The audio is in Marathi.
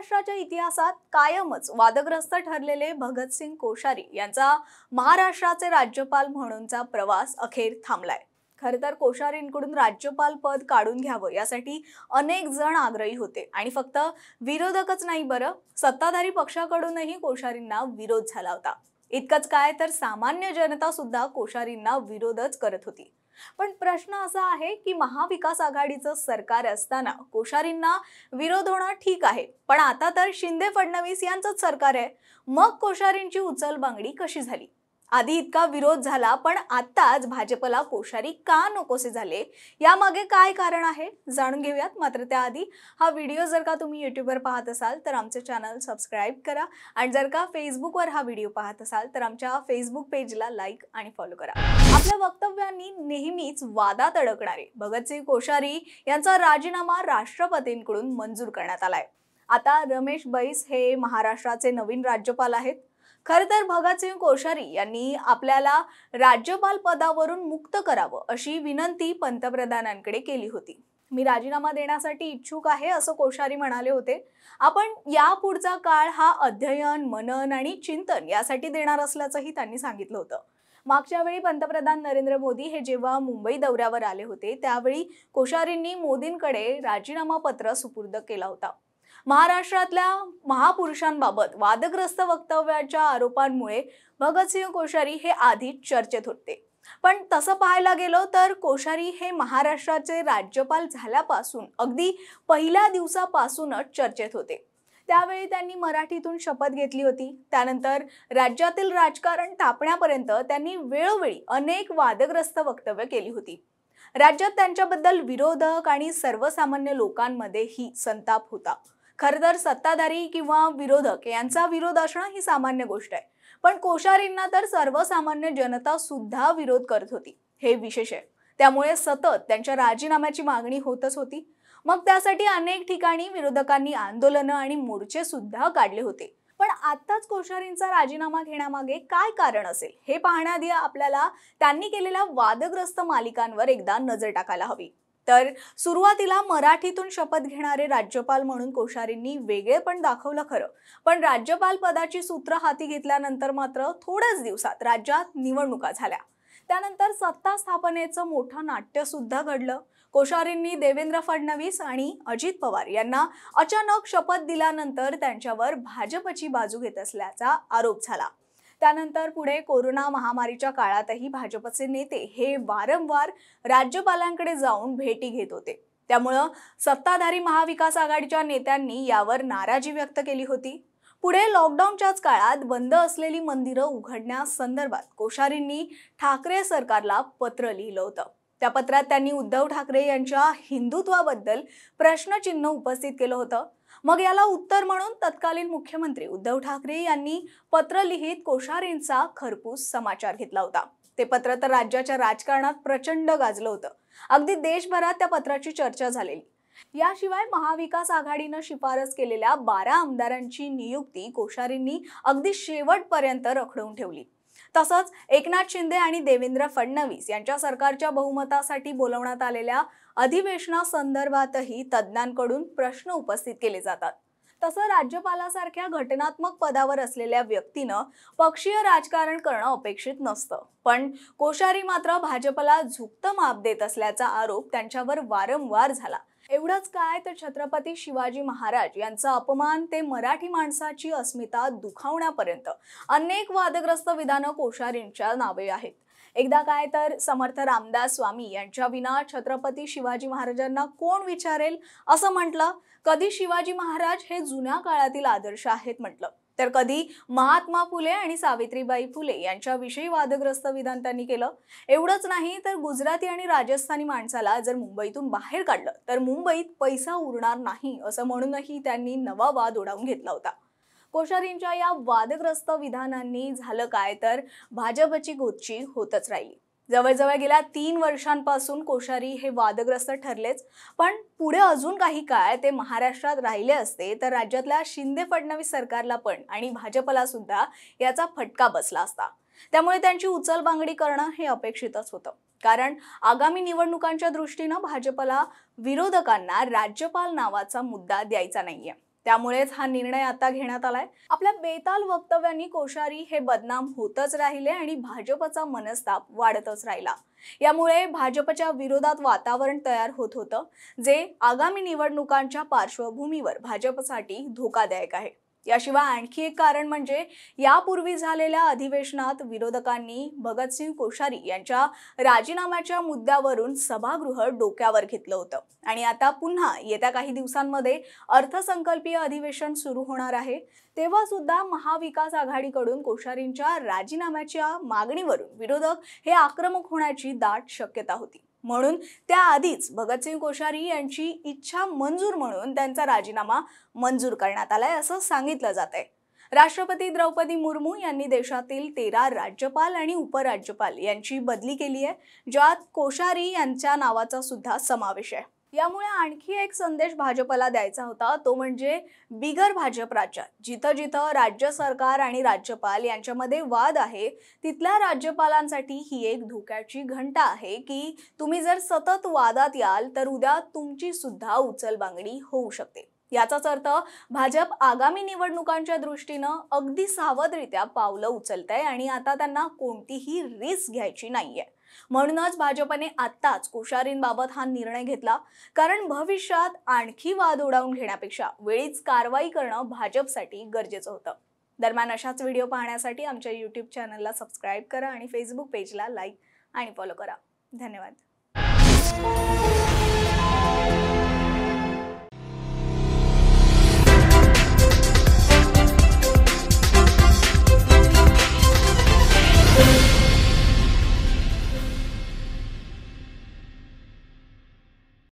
महाराष्ट्राच्या इतिहासात कायमच वादग्रस्त ठरलेले भगतसिंग कोश्यारी यांचा महाराष्ट्राचे राज्यपाल म्हणूनचा प्रवास अखेर थांबलाय तर कोश्यारींकडून राज्यपाल पद काढून घ्यावं यासाठी अनेक जण आग्रही होते आणि फक्त विरोधकच नाही बरं सत्ताधारी पक्षाकडूनही कोश्यारींना विरोध झाला होता इतकंच काय तर सामान्य जनता सुद्धा कोश्यारींना विरोधच करत होती पण प्रश्न असा आहे की महाविकास आघाडीचं सरकार असताना कोश्यारींना विरोध होणं ठीक आहे पण आता तर शिंदे फडणवीस यांचंच सरकार आहे मग कोश्यारींची उचलबांगडी कशी झाली आधी इतका विरोध झाला पण आताच भाजपला कोशारी का नकोसे झाले यामागे काय कारण आहे जाणून घेऊयात मात्र त्याआधी हा व्हिडिओ जर का तुम्ही यूट्यूबवर पाहत असाल तर आमचे चॅनल सबस्क्राईब करा आणि जर का फेसबुकवर हा व्हिडिओ पाहत असाल तर आमच्या फेसबुक पेजला लाईक आणि फॉलो करा आपल्या वक्तव्यांनी नेहमीच वादात अडकणारे भगतसिंग कोश्यारी यांचा राजीनामा राष्ट्रपतींकडून मंजूर करण्यात आलाय आता रमेश बैस हे महाराष्ट्राचे नवीन राज्यपाल आहेत खर तर भगतसिंग कोश्यारी यांनी आपल्याला राज्यपाल पदावरून मुक्त करावं अशी विनंती पंतप्रधानांकडे केली होती मी राजीनामा देण्यासाठी इच्छुक आहे असं कोश्यारी म्हणाले होते आपण या पुढचा काळ हा अध्ययन मनन आणि चिंतन यासाठी देणार असल्याचंही त्यांनी सांगितलं होतं मागच्या वेळी पंतप्रधान नरेंद्र मोदी हे जेव्हा मुंबई दौऱ्यावर आले होते त्यावेळी कोश्यारींनी मोदींकडे राजीनामा पत्र सुपूर्द केला होता महाराष्ट्रातल्या महापुरुषांबाबत वादग्रस्त वक्तव्याच्या आरोपांमुळे भगतसिंह कोश्यारी हे आधीच चर्चेत होते पण तसं पाहायला गेलो तर कोश्यारी हे महाराष्ट्राचे राज्यपाल झाल्यापासून अगदी पहिल्या दिवसापासूनच चर्चेत होते त्यावेळी त्यांनी मराठीतून शपथ घेतली होती त्यानंतर राज्यातील राजकारण तापण्यापर्यंत त्यांनी वेळोवेळी अनेक वादग्रस्त वक्तव्य केली होती राज्यात त्यांच्याबद्दल विरोधक आणि सर्वसामान्य लोकांमध्ये ही संताप होता खरं तर सत्ताधारी किंवा विरोधक यांचा विरोध असणं ही सामान्य गोष्ट आहे पण कोश्यारींना तर सर्वसामान्य जनता सुद्धा विरोध करत होती हे विशेष आहे त्यामुळे सतत त्यांच्या राजीनाम्याची मागणी होतच होती मग त्यासाठी अनेक ठिकाणी विरोधकांनी आंदोलनं आणि मोर्चे सुद्धा काढले होते पण आत्ताच कोश्यारींचा राजीनामा घेण्यामागे काय कारण असेल हे पाहण्याआधी आपल्याला त्यांनी केलेल्या वादग्रस्त मालिकांवर एकदा नजर टाकायला हवी तर सुरुवातीला मराठीतून शपथ घेणारे राज्यपाल म्हणून कोश्यारींनी वेगळे पण दाखवलं खरं पण राज्यपाल पदाची सूत्र हाती घेतल्यानंतर मात्र थोड्याच दिवसात राज्यात निवडणुका झाल्या त्यानंतर सत्ता स्थापनेचं मोठं नाट्य सुद्धा घडलं कोश्यारींनी देवेंद्र फडणवीस आणि अजित पवार यांना अचानक शपथ दिल्यानंतर त्यांच्यावर भाजपची बाजू घेत असल्याचा आरोप झाला त्यानंतर पुढे कोरोना महामारीच्या काळातही भाजपचे नेते हे वारंवार राज्यपालांकडे जाऊन भेटी घेत होते त्यामुळं सत्ताधारी महाविकास आघाडीच्या नेत्यांनी यावर नाराजी व्यक्त केली होती पुढे लॉकडाऊनच्याच काळात बंद असलेली मंदिरं उघडण्यासंदर्भात कोश्यारींनी ठाकरे सरकारला पत्र लिहिलं होतं त्या पत्रात त्यांनी उद्धव ठाकरे यांच्या हिंदुत्वाबद्दल प्रश्नचिन्ह उपस्थित केलं होतं मग याला उत्तर म्हणून तत्कालीन मुख्यमंत्री उद्धव ठाकरे यांनी पत्र लिहित कोश्यारींचा खरपूस समाचार घेतला होता ते पत्र तर राज्याच्या राजकारणात प्रचंड गाजलं होतं अगदी देशभरात त्या पत्राची चर्चा झालेली याशिवाय महाविकास आघाडीनं शिफारस केलेल्या बारा आमदारांची नियुक्ती कोश्यारींनी अगदी शेवटपर्यंत रखडवून ठेवली तसंच एकनाथ शिंदे आणि देवेंद्र फडणवीस यांच्या सरकारच्या बहुमतासाठी बोलवण्यात आलेल्या अधिवेशनासंदर्भातही तज्ज्ञांकडून प्रश्न उपस्थित केले जातात तसं राज्यपालासारख्या घटनात्मक पदावर असलेल्या व्यक्तीनं पक्षीय राजकारण करणं अपेक्षित नसतं पण कोश्यारी मात्र भाजपला झुकतं माप देत असल्याचा आरोप त्यांच्यावर वारंवार झाला एवढंच काय तर छत्रपती शिवाजी महाराज यांचा अपमान ते मराठी माणसाची अस्मिता दुखावण्यापर्यंत अनेक वादग्रस्त विधानं कोश्यारींच्या नावे आहेत एकदा काय तर समर्थ रामदास स्वामी यांच्या विना छत्रपती शिवाजी महाराजांना कोण विचारेल असं म्हटलं कधी शिवाजी महाराज हे जुन्या काळातील आदर्श आहेत म्हटलं तर कधी महात्मा फुले आणि सावित्रीबाई फुले यांच्याविषयी वादग्रस्त विधान त्यांनी केलं एवढंच नाही तर गुजराती आणि राजस्थानी माणसाला जर मुंबईतून बाहेर काढलं तर मुंबईत पैसा उरणार नाही असं म्हणूनही त्यांनी नवा वाद ओढावून घेतला होता कोश्यारींच्या या वादग्रस्त विधानांनी झालं काय तर भाजपची गोच्ची होतच राहिली जवळजवळ गेल्या तीन वर्षांपासून कोश्यारी हे वादग्रस्त ठरलेच पण पुढे अजून काही काळ ते महाराष्ट्रात राहिले असते तर राज्यातल्या शिंदे फडणवीस सरकारला पण आणि भाजपला सुद्धा याचा फटका बसला असता त्यामुळे त्यांची उचलबांगडी करणं हे अपेक्षितच होतं कारण आगामी निवडणुकांच्या दृष्टीनं भाजपला विरोधकांना राज्यपाल नावाचा मुद्दा द्यायचा नाहीये त्यामुळेच हा निर्णय आता घेण्यात आलाय आपल्या बेताल वक्तव्यांनी कोशारी हे बदनाम होतच राहिले आणि भाजपचा मनस्ताप वाढतच राहिला यामुळे भाजपच्या विरोधात वातावरण तयार होत होतं जे आगामी निवडणुकांच्या पार्श्वभूमीवर भाजपसाठी धोकादायक आहे याशिवाय आणखी एक कारण म्हणजे यापूर्वी झालेल्या अधिवेशनात विरोधकांनी भगतसिंग कोश्यारी यांच्या राजीनाम्याच्या मुद्द्यावरून सभागृह डोक्यावर घेतलं होतं आणि आता पुन्हा येत्या काही दिवसांमध्ये अर्थसंकल्पीय अधिवेशन सुरू होणार आहे तेव्हा सुद्धा महाविकास आघाडीकडून कोश्यारींच्या राजीनाम्याच्या मागणीवरून विरोधक हे आक्रमक होण्याची दाट शक्यता होती म्हणून त्याआधीच भगतसिंग कोश्यारी यांची इच्छा मंजूर म्हणून त्यांचा राजीनामा मंजूर करण्यात आलाय असं सांगितलं जात आहे राष्ट्रपती द्रौपदी मुर्मू यांनी देशातील तेरा राज्यपाल आणि उपराज्यपाल यांची बदली केली आहे ज्यात कोश्यारी यांच्या नावाचा सुद्धा समावेश आहे यामुळे आणखी एक संदेश भाजपला द्यायचा होता तो म्हणजे बिगर भाजप राज्यात जिथं जिथं राज्य सरकार आणि राज्यपाल यांच्यामध्ये वाद आहे तिथल्या राज्यपालांसाठी ही एक धोक्याची घंटा आहे की तुम्ही जर सतत वादात याल तर उद्या तुमची सुद्धा उचलबांगडी होऊ शकते याचाच अर्थ भाजप आगामी निवडणुकांच्या दृष्टीनं अगदी सावधरित्या पावलं उचलत आहे आणि आता त्यांना कोणतीही रिस्क घ्यायची नाहीये म्हणूनच भाजपने आत्ताच कोश्यारींबाबत हा निर्णय घेतला कारण भविष्यात आणखी वाद उडावून घेण्यापेक्षा वेळीच कारवाई करणं भाजपसाठी गरजेचं होतं दरम्यान अशाच व्हिडिओ पाहण्यासाठी आमच्या यूट्यूब चॅनलला सबस्क्राईब करा आणि फेसबुक पेजला लाईक आणि फॉलो करा धन्यवाद